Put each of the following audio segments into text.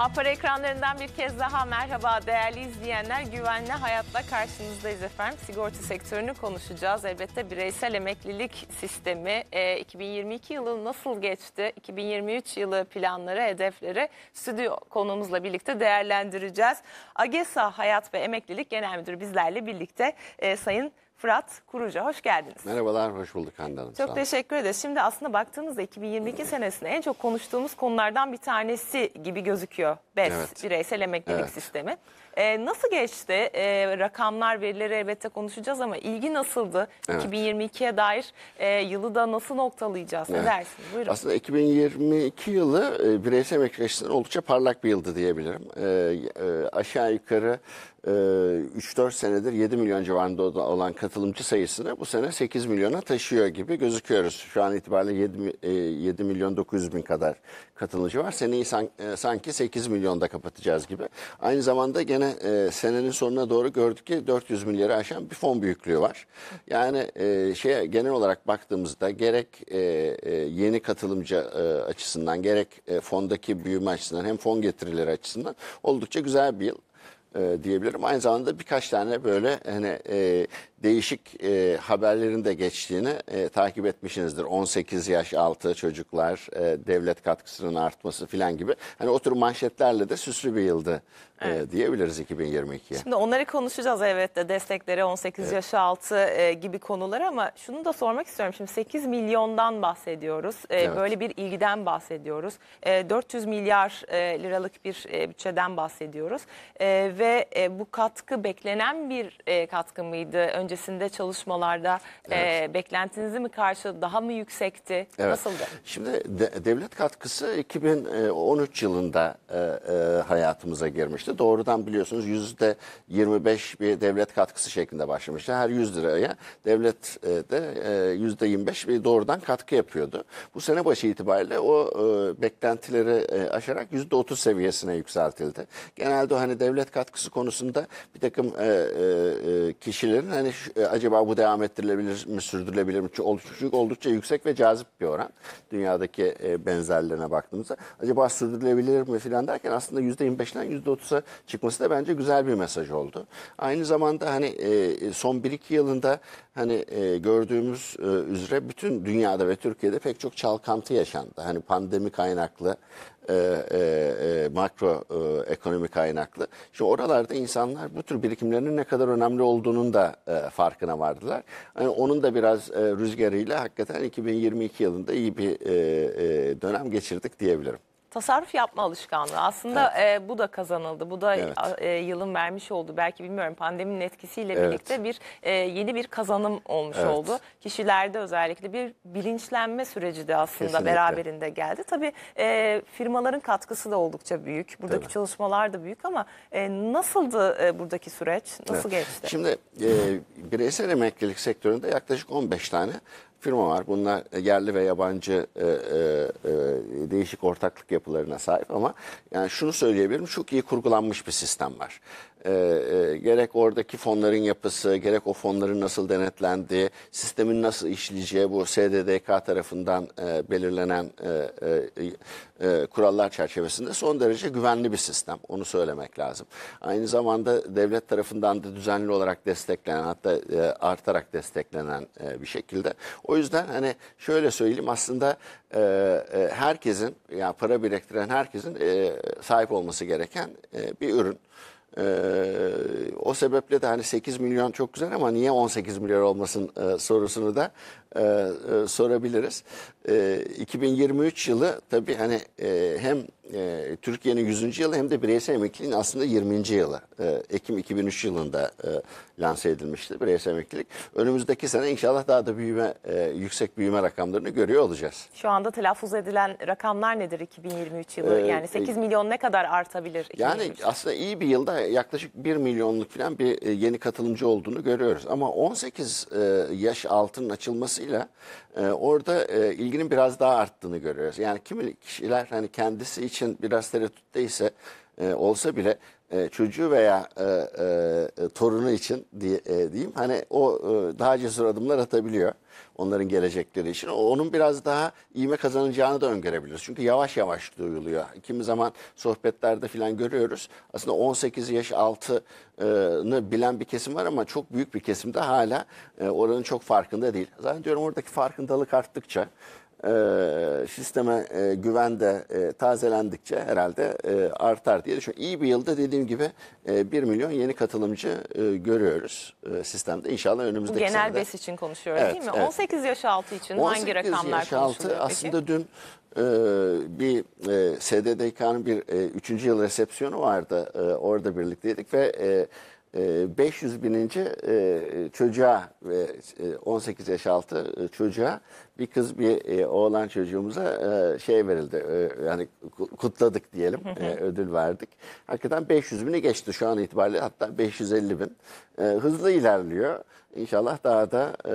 Apara ekranlarından bir kez daha merhaba değerli izleyenler. Güvenli hayatla karşınızdayız efendim. Sigorta sektörünü konuşacağız. Elbette bireysel emeklilik sistemi e, 2022 yılı nasıl geçti? 2023 yılı planları, hedefleri stüdyo konuğumuzla birlikte değerlendireceğiz. AGESA Hayat ve Emeklilik Genel Müdürü bizlerle birlikte e, Sayın Fırat Kurucu. Hoş geldiniz. Merhabalar, hoş bulduk Hande Hanım. Çok teşekkür ederiz. Şimdi aslında baktığımızda 2022 senesinde en çok konuştuğumuz konulardan bir tanesi gibi gözüküyor. BES, evet. bireysel emeklilik evet. sistemi. Ee, nasıl geçti? Ee, rakamlar, verileri elbette konuşacağız ama ilgi nasıldı? Evet. 2022'ye dair e, yılı da nasıl noktalayacağız? Evet. Ne dersin? Buyurun. Aslında 2022 yılı e, bireysel emeklilik oldukça parlak bir yıldı diyebilirim. E, e, aşağı yukarı 3-4 ee, senedir 7 milyon civarında olan katılımcı sayısını bu sene 8 milyona taşıyor gibi gözüküyoruz. Şu an itibariyle 7, 7 e, milyon 900 bin kadar katılımcı var. Seneyi e, sanki 8 milyonda kapatacağız gibi. Aynı zamanda gene e, senenin sonuna doğru gördük ki 400 milyarı aşan bir fon büyüklüğü var. Yani şeye genel olarak baktığımızda gerek yeni katılımcı açısından gerek fondaki büyüme açısından hem fon getirileri açısından oldukça güzel bir yıl. E, diyebilirim. Aynı zamanda birkaç tane böyle hani e, değişik e, haberlerin de geçtiğini e, takip etmişsinizdir. 18 yaş altı çocuklar, e, devlet katkısının artması filan gibi. Hani o tür manşetlerle de süslü bir yıldı e, diyebiliriz 2022'ye. Şimdi onları konuşacağız evet de destekleri 18 evet. yaş altı e, gibi konular ama şunu da sormak istiyorum. Şimdi 8 milyondan bahsediyoruz. E, evet. Böyle bir ilgiden bahsediyoruz. E, 400 milyar e, liralık bir e, bütçeden bahsediyoruz. E, ve e, bu katkı beklenen bir e, katkı mıydı? Önce öncesinde çalışmalarda evet. e, beklentinizi mi karşıladı? Daha mı yüksekti? Evet. Nasıldı? Şimdi de, devlet katkısı 2013 yılında e, e, hayatımıza girmişti. Doğrudan biliyorsunuz yüzde 25 bir devlet katkısı şeklinde başlamıştı. Her 100 liraya devlet de yüzde 25 bir doğrudan katkı yapıyordu. Bu sene başı itibariyle o e, beklentileri e, aşarak yüzde 30 seviyesine yükseltildi. Genelde hani devlet katkısı konusunda bir takım e, e, kişilerin hani e, acaba bu devam ettirilebilir mi, sürdürülebilir mi? Çünkü oldukça, oldukça yüksek ve cazip bir oran. Dünyadaki e, benzerlerine baktığımızda. Acaba sürdürülebilir mi filan derken aslında %25'den %30'a çıkması da bence güzel bir mesaj oldu. Aynı zamanda hani e, son 1-2 yılında hani e, gördüğümüz e, üzere bütün dünyada ve Türkiye'de pek çok çalkantı yaşandı. Hani pandemi kaynaklı e, e, e, makro e, ekonomi kaynaklı. Şimdi oralarda insanlar bu tür birikimlerin ne kadar önemli olduğunun da e, farkına vardılar. Yani onun da biraz e, rüzgarıyla hakikaten 2022 yılında iyi bir e, e, dönem geçirdik diyebilirim tasarruf yapma alışkanlığı. Aslında e, bu da kazanıldı. Bu da Evet. e, yılın vermiş oldu. Belki bilmiyorum pandeminin etkisiyle Evet. birlikte bir e, yeni bir kazanım olmuş Evet. oldu. Kişilerde özellikle bir bilinçlenme süreci de aslında Kesinlikle. beraberinde geldi. Tabii e, firmaların katkısı da oldukça büyük. Buradaki Tabii. çalışmalar da büyük ama e, nasıldı e, buradaki süreç? Nasıl Evet. geçti? Şimdi e, bireysel emeklilik sektöründe yaklaşık 15 tane firma var. Bunlar yerli ve yabancı e, e, e, değişik ortaklık yapılarına sahip ama yani şunu söyleyebilirim çok iyi kurgulanmış bir sistem var. Ee, e, gerek oradaki fonların yapısı, gerek o fonların nasıl denetlendiği, sistemin nasıl işleyeceği bu SDDK tarafından e, belirlenen e, e, e, kurallar çerçevesinde son derece güvenli bir sistem. Onu söylemek lazım. Aynı zamanda devlet tarafından da düzenli olarak desteklenen hatta e, artarak desteklenen e, bir şekilde. O yüzden hani şöyle söyleyeyim aslında e, e, herkesin yani para biriktiren herkesin e, sahip olması gereken e, bir ürün. Ee, o sebeple de hani 8 milyon çok güzel ama niye 18 milyar olmasın e, sorusunu da e, e, sorabiliriz. E, 2023 yılı tabii hani e, hem e, Türkiye'nin 100. yılı hem de bireysel emekliliğin aslında 20. yılı. E, Ekim 2003 yılında e, lanse edilmişti bireysel emeklilik. Önümüzdeki sene inşallah daha da büyüme e, yüksek büyüme rakamlarını görüyor olacağız. Şu anda telaffuz edilen rakamlar nedir 2023 yılı? Ee, yani 8 e, milyon ne kadar artabilir? 2023? Yani aslında iyi bir yılda yaklaşık 1 milyonluk falan bir e, yeni katılımcı olduğunu görüyoruz. Ama 18 e, yaş altının açılması Dolayısıyla e, orada e, ilginin biraz daha arttığını görüyoruz. Yani kimi kişiler hani kendisi için biraz tereddütte ise e, olsa bile e, çocuğu veya e, e, e, torunu için diye, e, diyeyim hani o e, daha cesur adımlar atabiliyor onların gelecekleri için. Onun biraz daha iğme kazanacağını da öngörebiliriz. Çünkü yavaş yavaş duyuluyor. Kimi zaman sohbetlerde filan görüyoruz. Aslında 18 yaş altını bilen bir kesim var ama çok büyük bir kesimde hala e, oranın çok farkında değil. Zaten diyorum oradaki farkındalık arttıkça e, sisteme e, güven de e, tazelendikçe herhalde e, artar diye düşünüyorum. İyi bir yılda dediğim gibi e, 1 milyon yeni katılımcı e, görüyoruz e, sistemde. İnşallah önümüzdeki Genel senede. bes için konuşuyoruz evet, değil mi? Evet. 18 yaş altı için hangi rakamlar yaş altı peki? aslında dün ee, bir e, SDDK'nın bir e, üçüncü yıl resepsiyonu vardı. E, orada birlikteydik ve e, 500 e, bininci e, çocuğa ve 18 e, yaş altı çocuğa bir kız bir e, oğlan çocuğumuza e, şey verildi. E, yani kutladık diyelim. e, ödül verdik. Hakikaten 500 bini geçti şu an itibariyle. Hatta 550 bin. E, hızlı ilerliyor. İnşallah daha da e,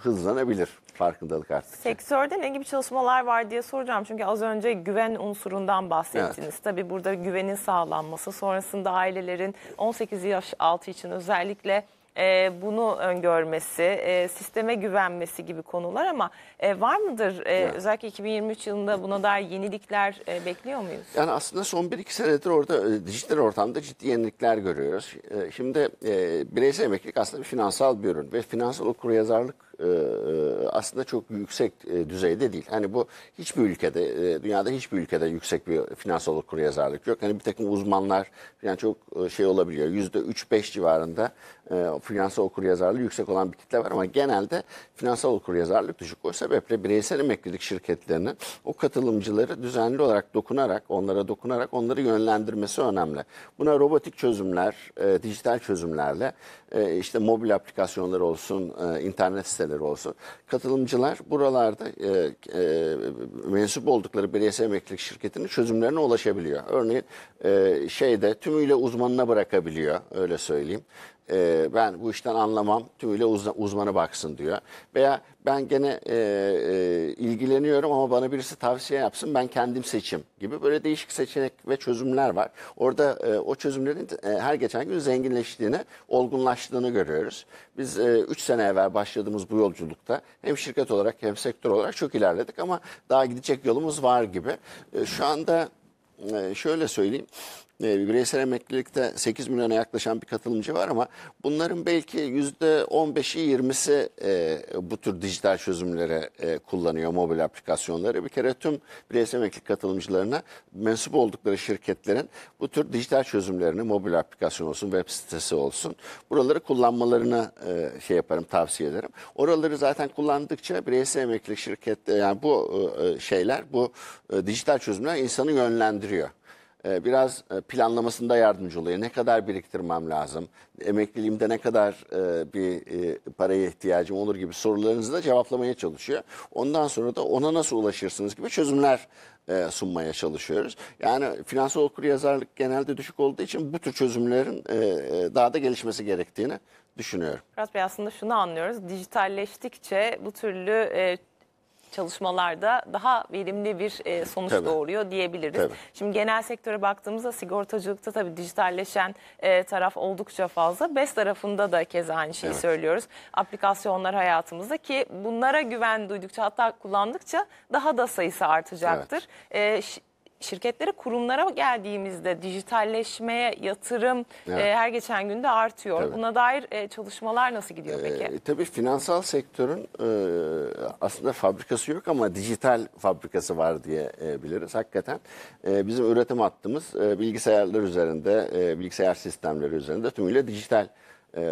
hızlanabilir farkındalık artık. Sektörde ne gibi çalışmalar var diye soracağım. Çünkü az önce güven unsurundan bahsettiniz. Evet. Tabii burada güvenin sağlanması, sonrasında ailelerin 18 yaş altı için özellikle e, bunu öngörmesi, e, sisteme güvenmesi gibi konular ama e, var mıdır e, yani. özellikle 2023 yılında buna dair yenilikler e, bekliyor muyuz? Yani aslında son 1-2 senedir orada e, dijital ortamda ciddi yenilikler görüyoruz. E, şimdi e, bireysel emeklilik aslında bir finansal bir ürün ve finansal okuryazarlık e, e, aslında çok yüksek e, düzeyde değil. Hani bu hiçbir ülkede, dünyada hiçbir ülkede yüksek bir finansal okuryazarlık yok. Hani bir takım uzmanlar yani çok şey olabiliyor. Yüzde 3-5 civarında e, finansal okuryazarlığı yüksek olan bir kitle var ama genelde finansal okuryazarlık düşük. O sebeple bireysel emeklilik şirketlerinin o katılımcıları düzenli olarak dokunarak, onlara dokunarak onları yönlendirmesi önemli. Buna robotik çözümler, e, dijital çözümlerle e, işte mobil aplikasyonları olsun, e, internet siteleri olsun. Katılımcılar buralarda e, e, mensup oldukları bireysel emeklilik şirketinin çözümlerine ulaşabiliyor. Örneğin e, şeyde tümüyle uzmanına bırakabiliyor öyle söyleyeyim e, ben bu işten anlamam tüyle uzman, uzmanı baksın diyor. Veya ben gene e, e, ilgileniyorum ama bana birisi tavsiye yapsın ben kendim seçim gibi böyle değişik seçenek ve çözümler var. Orada e, o çözümlerin e, her geçen gün zenginleştiğini, olgunlaştığını görüyoruz. Biz 3 e, üç sene evvel başladığımız bu yolculukta hem şirket olarak hem sektör olarak çok ilerledik ama daha gidecek yolumuz var gibi. E, şu anda e, şöyle söyleyeyim. Ee, bireysel emeklilikte 8 milyona yaklaşan bir katılımcı var ama bunların belki %15'i 20'si e, bu tür dijital çözümlere e, kullanıyor mobil aplikasyonları. Bir kere tüm bireysel emeklilik katılımcılarına mensup oldukları şirketlerin bu tür dijital çözümlerini mobil aplikasyon olsun, web sitesi olsun buraları kullanmalarını e, şey yaparım, tavsiye ederim. Oraları zaten kullandıkça bireysel emeklilik şirket yani bu şeyler, bu dijital çözümler insanı yönlendiriyor. Ee, biraz e, planlamasında yardımcı oluyor. Ne kadar biriktirmem lazım? Emekliliğimde ne kadar e, bir e, paraya ihtiyacım olur gibi sorularınızı da cevaplamaya çalışıyor. Ondan sonra da ona nasıl ulaşırsınız gibi çözümler sunmaya çalışıyoruz. Yani finansal okuryazarlık genelde düşük olduğu için bu tür çözümlerin daha da gelişmesi gerektiğini düşünüyorum. Murat Bey aslında şunu anlıyoruz. Dijitalleştikçe bu türlü çalışmalarda daha verimli bir e, sonuç Tabii. doğuruyor diyebiliriz. Tabii. Şimdi genel sektöre baktığımızda sigortacılıkta tabii dijitalleşen e, taraf oldukça fazla. BES tarafında da keza aynı şeyi evet. söylüyoruz. Aplikasyonlar hayatımızda ki bunlara güven duydukça hatta kullandıkça daha da sayısı artacaktır. Evet. E, şirketlere, kurumlara geldiğimizde dijitalleşmeye yatırım e, evet. e, her geçen günde artıyor. Tabii. Buna dair e, çalışmalar nasıl gidiyor peki? E, tabii finansal sektörün e, aslında fabrikası yok ama dijital fabrikası var diye E, Hakikaten e, bizim üretim hattımız e, bilgisayarlar üzerinde, e, bilgisayar sistemleri üzerinde tümüyle dijital e,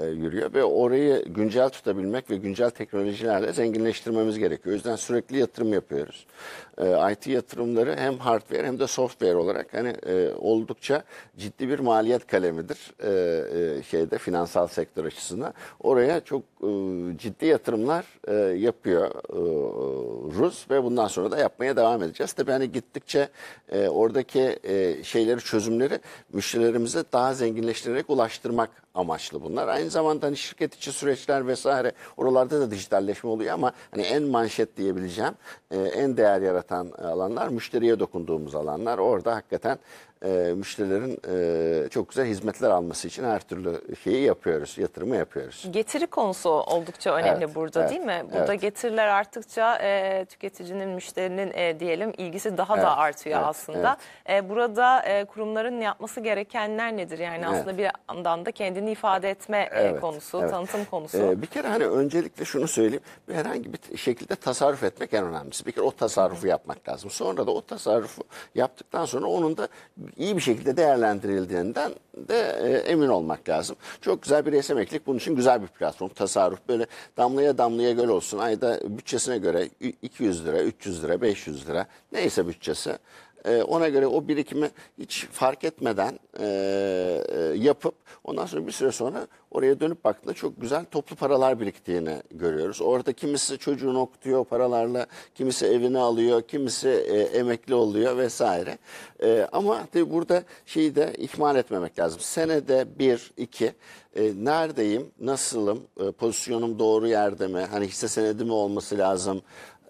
e, yürüyor ve orayı güncel tutabilmek ve güncel teknolojilerle zenginleştirmemiz gerekiyor. O yüzden sürekli yatırım yapıyoruz. E, IT yatırımları hem hardware hem de software olarak hani e, oldukça ciddi bir maliyet kalemidir e, e, şeyde finansal sektör açısından. Oraya çok e, ciddi yatırımlar e, yapıyor e, Rus ve bundan sonra da yapmaya devam edeceğiz. Tabii hani gittikçe e, oradaki e, şeyleri çözümleri müşterilerimize daha zenginleştirerek ulaştırmak amaçlı bunlar. Aynı zamanda hani şirket içi süreçler vesaire oralarda da dijitalleşme oluyor ama hani en manşet diyebileceğim e, en değer yaratan alanlar müşteriye dokunduğumuz alanlar. Orada hakikaten e, müşterilerin e, çok güzel hizmetler alması için her türlü şeyi yapıyoruz, yatırımı yapıyoruz. Getiri konusu oldukça önemli evet, burada evet, değil mi? Burada evet. getiriler arttıkça e, tüketicinin, müşterinin e, diyelim ilgisi daha evet, da artıyor evet, aslında. Evet. E, burada e, kurumların yapması gerekenler nedir? Yani evet. aslında bir yandan da kendini ifade etme e, evet, e, konusu, evet. tanıtım konusu. E, bir kere hani öncelikle şunu söyleyeyim. Herhangi bir şekilde tasarruf etmek en önemlisi. Bir kere o tasarrufu yapmak lazım. Sonra da o tasarrufu yaptıktan sonra onun da iyi bir şekilde değerlendirildiğinden de e, emin olmak lazım. Çok güzel bir resim eklik. Bunun için güzel bir platform. Tasarruf böyle damlaya damlaya göl olsun. Ayda bütçesine göre 200 lira, 300 lira, 500 lira neyse bütçesi e, ona göre o birikimi hiç fark etmeden e, e, yapıp ondan sonra bir süre sonra oraya dönüp baktığında çok güzel toplu paralar biriktiğini görüyoruz. Orada kimisi çocuğunu okutuyor paralarla, kimisi evini alıyor, kimisi e, emekli oluyor vesaire. E, ama tabii burada şeyi de ihmal etmemek lazım. Senede bir, iki e, neredeyim, nasılım, e, pozisyonum doğru yerde mi, hani hisse senedi mi olması lazım,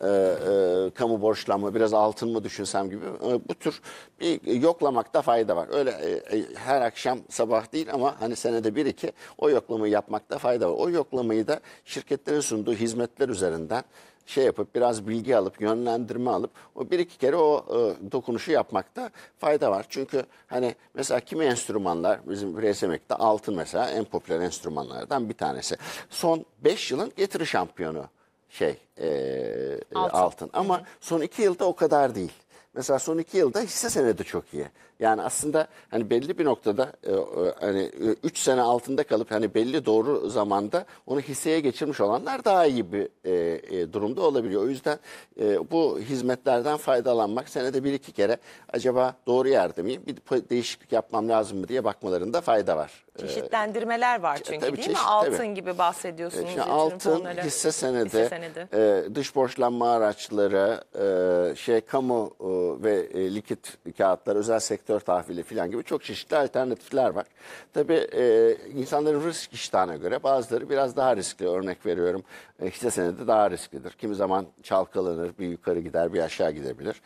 e, e, kamu borçlanma, biraz altın mı düşünsem gibi e, bu tür bir yoklamakta fayda var. Öyle e, e, her akşam sabah değil ama hani senede bir iki o yoklamayı yapmakta fayda var. O yoklamayı da şirketlerin sunduğu hizmetler üzerinden şey yapıp biraz bilgi alıp yönlendirme alıp o bir iki kere o e, dokunuşu yapmakta fayda var. Çünkü hani mesela kimi enstrümanlar bizim bireysel altın mesela en popüler enstrümanlardan bir tanesi. Son 5 yılın getiri şampiyonu şey e, altın. altın. Ama son iki yılda o kadar değil. Mesela son iki yılda hisse senedi çok iyi. Yani aslında hani belli bir noktada e, hani 3 e, sene altında kalıp hani belli doğru zamanda onu hisseye geçirmiş olanlar daha iyi bir e, e, durumda olabiliyor. O yüzden e, bu hizmetlerden faydalanmak senede bir iki kere acaba doğru yerde miyim bir değişiklik yapmam lazım mı diye bakmalarında fayda var. E, Çeşitlendirmeler var çünkü tabii, değil çeşit, mi? Altın tabii. gibi bahsediyorsunuz. E, şimdi altın, fonları, hisse senedi, hisse senedi. E, dış borçlanma araçları, e, şey kamu e, ve e, likit kağıtlar, özel sektör sektör tahvili falan gibi çok çeşitli alternatifler var. Tabii e, insanların risk iştahına göre bazıları biraz daha riskli. Örnek veriyorum e, hisse senedi daha risklidir. Kimi zaman çalkalanır, bir yukarı gider, bir aşağı gidebilir.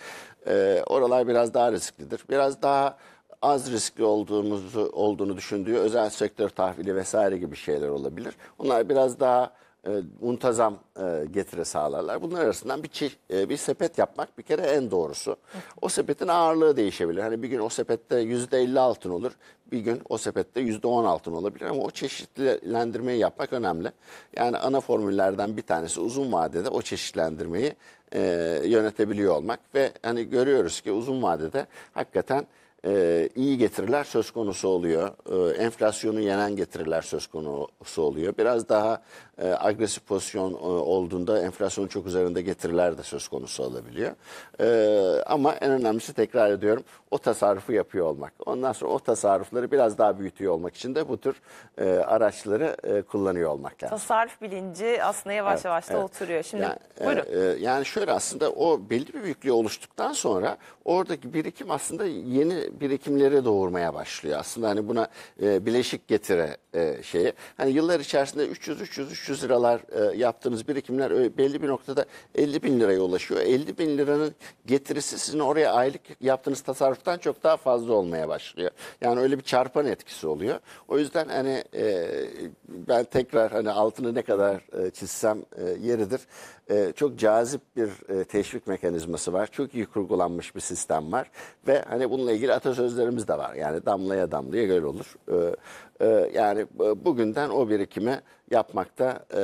E, oralar biraz daha risklidir. Biraz daha az riskli olduğumuzu olduğunu düşündüğü özel sektör tahvili vesaire gibi şeyler olabilir. Onlar biraz daha e, muntazam e, getiri sağlarlar. Bunlar arasından bir, çi, e, bir sepet yapmak bir kere en doğrusu. O sepetin ağırlığı değişebilir. Hani bir gün o sepette yüzde elli altın olur, bir gün o sepette yüzde on altın olabilir ama o çeşitlendirmeyi yapmak önemli. Yani ana formüllerden bir tanesi uzun vadede o çeşitlendirmeyi e, yönetebiliyor olmak ve hani görüyoruz ki uzun vadede hakikaten e, iyi getiriler söz konusu oluyor. E, enflasyonu yenen getiriler söz konusu oluyor. Biraz daha e, agresif pozisyon e, olduğunda enflasyonun çok üzerinde getiriler de söz konusu olabiliyor. ama en önemlisi tekrar ediyorum o tasarrufu yapıyor olmak. Ondan sonra o tasarrufları biraz daha büyütüyor olmak için de bu tür araçları kullanıyor olmak lazım. Tasarruf bilinci aslında yavaş evet, yavaş da evet. oturuyor. Şimdi yani, buyurun. yani şöyle aslında o belli bir büyüklüğü oluştuktan sonra oradaki birikim aslında yeni birikimleri doğurmaya başlıyor. Aslında hani buna e, bileşik getire e, şeyi. Hani yıllar içerisinde 300 300 300 liralar e, yaptığınız birikimler öyle belli bir noktada 50 bin liraya ulaşıyor. 50 bin liranın getirisi sizin oraya aylık yaptığınız tasarruftan çok daha fazla olmaya başlıyor. Yani öyle bir çarpan etkisi oluyor. O yüzden hani e, ben tekrar hani altını ne kadar e, çizsem e, yeridir. E, çok cazip bir e, teşvik mekanizması var. Çok iyi kurgulanmış bir sistem var ve hani bununla ilgili atasözlerimiz de var. Yani damlaya damlaya göl olur. Ee, e, yani e, bugünden o birikime yapmakta e,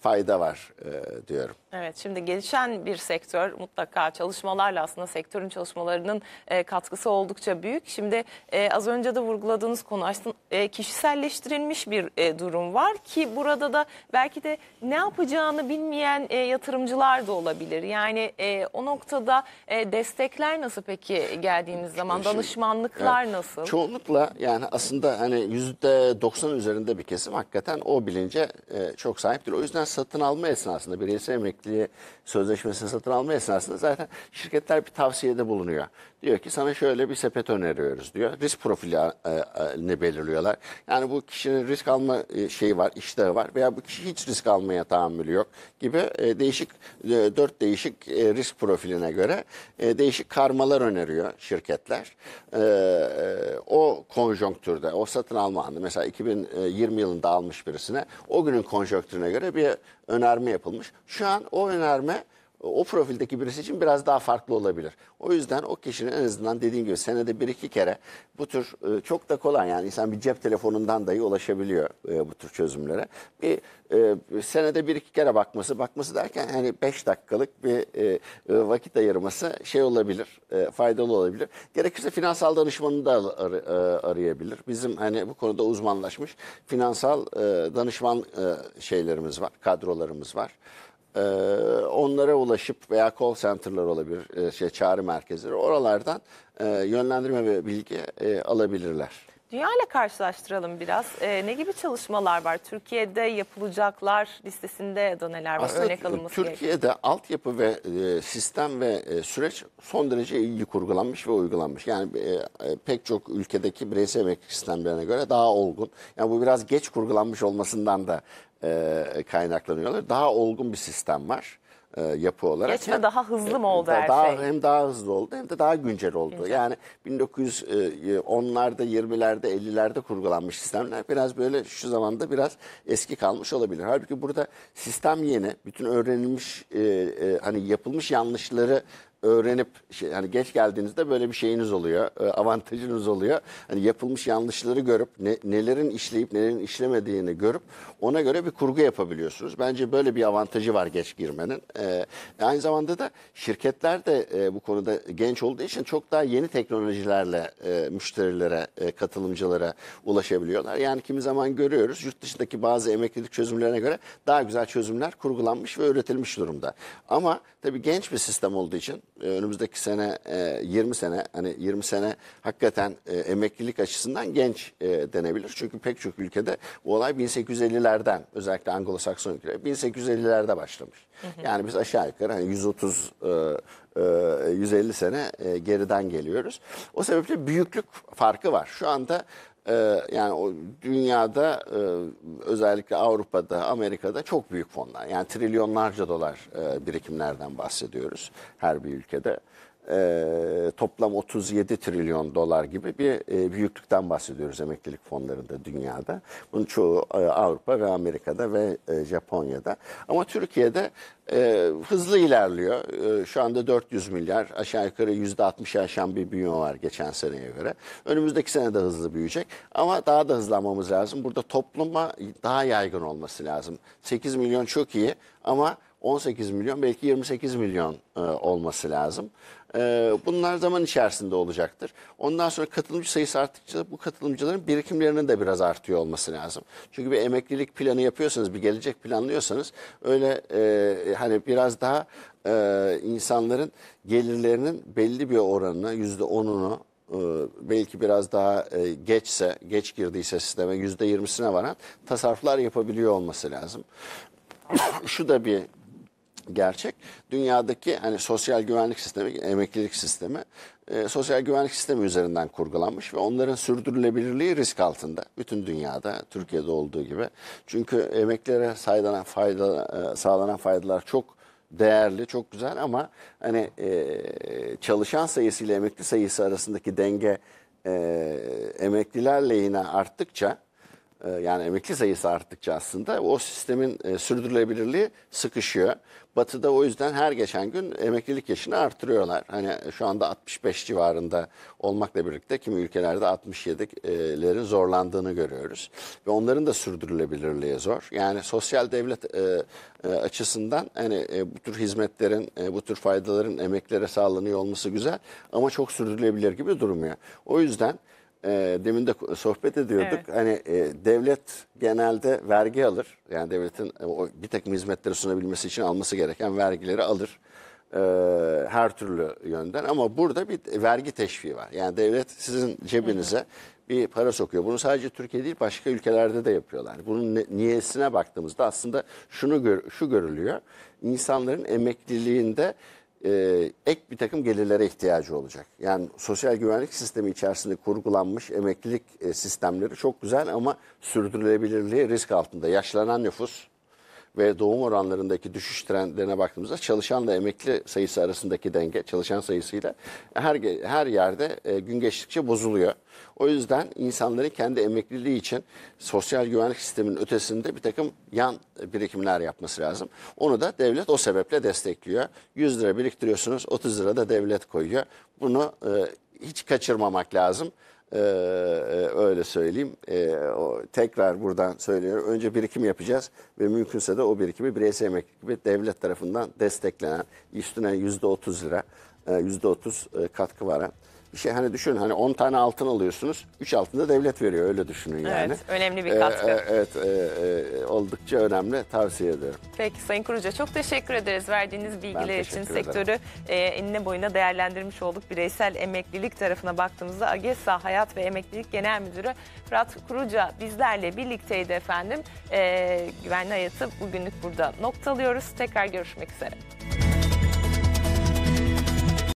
fayda var e, diyorum. Evet şimdi gelişen bir sektör mutlaka çalışmalarla aslında sektörün çalışmalarının e, katkısı oldukça büyük. Şimdi e, az önce de vurguladığınız konu aslında e, kişiselleştirilmiş bir e, durum var ki burada da belki de ne yapacağını bilmeyen e, yatırımcılar da olabilir. Yani e, o noktada e, destekler nasıl peki geldiğimiz zaman şimdi, danışmanlıklar yani, nasıl? Çoğunlukla yani aslında hani %90 üzerinde bir kesim hakikaten o bilin bence e, çok sahiptir. O yüzden satın alma esnasında, bireysel emekliliği sözleşmesini satın alma esnasında zaten şirketler bir tavsiyede bulunuyor. Diyor ki sana şöyle bir sepet öneriyoruz diyor. Risk profilini e, e, belirliyorlar. Yani bu kişinin risk alma e, şeyi var, iştahı var veya bu kişi hiç risk almaya tahammülü yok gibi değişik dört değişik risk profiline göre değişik karmalar öneriyor şirketler. O konjonktürde, o satın alma anı mesela 2020 yılında almış birisine o günün konjonktürüne göre bir önerme yapılmış. Şu an o önerme o profildeki birisi için biraz daha farklı olabilir. O yüzden o kişinin en azından dediğim gibi senede bir iki kere bu tür e, çok da kolay yani insan bir cep telefonundan dahi ulaşabiliyor e, bu tür çözümlere. Bir e, senede bir iki kere bakması, bakması derken hani beş dakikalık bir vakit ayırması şey olabilir, faydalı olabilir. Gerekirse finansal danışmanını da arayabilir. Bizim hani bu konuda uzmanlaşmış finansal danışman şeylerimiz var, kadrolarımız var. Ee, onlara ulaşıp veya call center'lar olabilir, e, şey, çağrı merkezleri oralardan e, yönlendirme ve bilgi e, alabilirler. Dünya ile karşılaştıralım biraz. E, ne gibi çalışmalar var? Türkiye'de yapılacaklar listesinde ya da neler var? Aslında Örnek alınması Türkiye'de gerekiyor. altyapı ve e, sistem ve e, süreç son derece iyi kurgulanmış ve uygulanmış. Yani e, e, pek çok ülkedeki bireysel emeklilik sistemlerine göre daha olgun. Yani bu biraz geç kurgulanmış olmasından da e, kaynaklanıyorlar. Daha olgun bir sistem var e, yapı olarak. Geçme hem, daha hızlı mı oldu her daha, şey? Hem daha hızlı oldu hem de daha güncel oldu. Güncel. Yani 1910'larda, 20'lerde, 50'lerde kurgulanmış sistemler biraz böyle şu zamanda biraz eski kalmış olabilir. Halbuki burada sistem yeni. Bütün öğrenilmiş, e, e, hani yapılmış yanlışları öğrenip şey, yani geç geldiğinizde böyle bir şeyiniz oluyor, e, avantajınız oluyor. Hani yapılmış yanlışları görüp ne, nelerin işleyip nelerin işlemediğini görüp ona göre bir kurgu yapabiliyorsunuz. Bence böyle bir avantajı var geç girmenin. E, aynı zamanda da şirketler de e, bu konuda genç olduğu için çok daha yeni teknolojilerle e, müşterilere, e, katılımcılara ulaşabiliyorlar. Yani kimi zaman görüyoruz yurt dışındaki bazı emeklilik çözümlerine göre daha güzel çözümler kurgulanmış ve üretilmiş durumda. Ama tabii genç bir sistem olduğu için e, önümüzdeki sene 20 e, sene hani 20 sene hakikaten e, emeklilik açısından genç denebilir. Çünkü pek çok ülkede bu olay 1850'lerden özellikle Anglo-Sakson ülkeler 1850'lerde başlamış. Yani biz aşağı yukarı hani 130 150 sene geriden geliyoruz. O sebeple büyüklük farkı var. Şu anda ee, yani o dünyada e, özellikle Avrupa'da, Amerika'da çok büyük fonlar. Yani trilyonlarca dolar e, birikimlerden bahsediyoruz her bir ülkede e, toplam 37 trilyon dolar gibi bir e, büyüklükten bahsediyoruz emeklilik fonlarında dünyada. Bunun çoğu e, Avrupa ve Amerika'da ve e, Japonya'da. Ama Türkiye'de e, hızlı ilerliyor. E, şu anda 400 milyar aşağı yukarı 60 aşan bir büyüme var geçen seneye göre. Önümüzdeki sene de hızlı büyüyecek ama daha da hızlanmamız lazım. Burada topluma daha yaygın olması lazım. 8 milyon çok iyi ama 18 milyon belki 28 milyon e, olması lazım. Ee, bunlar zaman içerisinde olacaktır. Ondan sonra katılımcı sayısı arttıkça bu katılımcıların birikimlerinin de biraz artıyor olması lazım. Çünkü bir emeklilik planı yapıyorsanız, bir gelecek planlıyorsanız öyle e, hani biraz daha e, insanların gelirlerinin belli bir oranına, yüzde onunu e, belki biraz daha e, geçse, geç girdiyse sisteme yüzde yirmisine varan tasarruflar yapabiliyor olması lazım. Şu da bir gerçek. Dünyadaki hani sosyal güvenlik sistemi, emeklilik sistemi e, sosyal güvenlik sistemi üzerinden kurgulanmış ve onların sürdürülebilirliği risk altında. Bütün dünyada, Türkiye'de olduğu gibi. Çünkü emeklilere saydanan fayda, e, sağlanan faydalar çok değerli, çok güzel ama hani e, çalışan sayısı ile emekli sayısı arasındaki denge e, emekliler lehine arttıkça e, yani emekli sayısı arttıkça aslında o sistemin e, sürdürülebilirliği sıkışıyor. Batı'da o yüzden her geçen gün emeklilik yaşını artırıyorlar. Hani şu anda 65 civarında olmakla birlikte kimi ülkelerde 67'lerin zorlandığını görüyoruz. Ve onların da sürdürülebilirliği zor. Yani sosyal devlet e, açısından hani bu tür hizmetlerin, bu tür faydaların emeklilere sağlanıyor olması güzel ama çok sürdürülebilir gibi durmuyor. O yüzden e, demin de sohbet ediyorduk. Evet. Hani e, devlet genelde vergi alır. Yani devletin e, o bir takım hizmetleri sunabilmesi için alması gereken vergileri alır. E, her türlü yönden ama burada bir vergi teşviği var. Yani devlet sizin cebinize evet. bir para sokuyor. Bunu sadece Türkiye değil başka ülkelerde de yapıyorlar. Bunun ne, niyesine baktığımızda aslında şunu gör, şu görülüyor. İnsanların emekliliğinde e, ek bir takım gelirlere ihtiyacı olacak. Yani sosyal güvenlik sistemi içerisinde kurgulanmış emeklilik e, sistemleri çok güzel ama sürdürülebilirliği risk altında. Yaşlanan nüfus ve doğum oranlarındaki düşüş trendlerine baktığımızda çalışanla emekli sayısı arasındaki denge çalışan sayısıyla her her yerde e, gün geçtikçe bozuluyor. O yüzden insanların kendi emekliliği için sosyal güvenlik sisteminin ötesinde bir takım yan birikimler yapması lazım. Onu da devlet o sebeple destekliyor. 100 lira biriktiriyorsunuz 30 lira da devlet koyuyor. Bunu e, hiç kaçırmamak lazım. Ee, e, öyle söyleyeyim. Ee, o, tekrar buradan söylüyorum. Önce birikim yapacağız ve mümkünse de o birikimi bireysel emeklilik gibi devlet tarafından desteklenen, üstüne %30 lira, %30 e, e, katkı varan şey hani düşün hani 10 tane altın alıyorsunuz 3 altında devlet veriyor öyle düşünün yani. Evet önemli bir ee, katkı. Ee, evet e, e, oldukça önemli tavsiye ederim. Peki Sayın Kurucu çok teşekkür ederiz verdiğiniz bilgiler için ederim. sektörü e, enine boyuna değerlendirmiş olduk. Bireysel emeklilik tarafına baktığımızda AGESA Hayat ve Emeklilik Genel Müdürü Fırat Kuruca bizlerle birlikteydi efendim. E, güvenli hayatı bugünlük burada noktalıyoruz. Tekrar görüşmek üzere.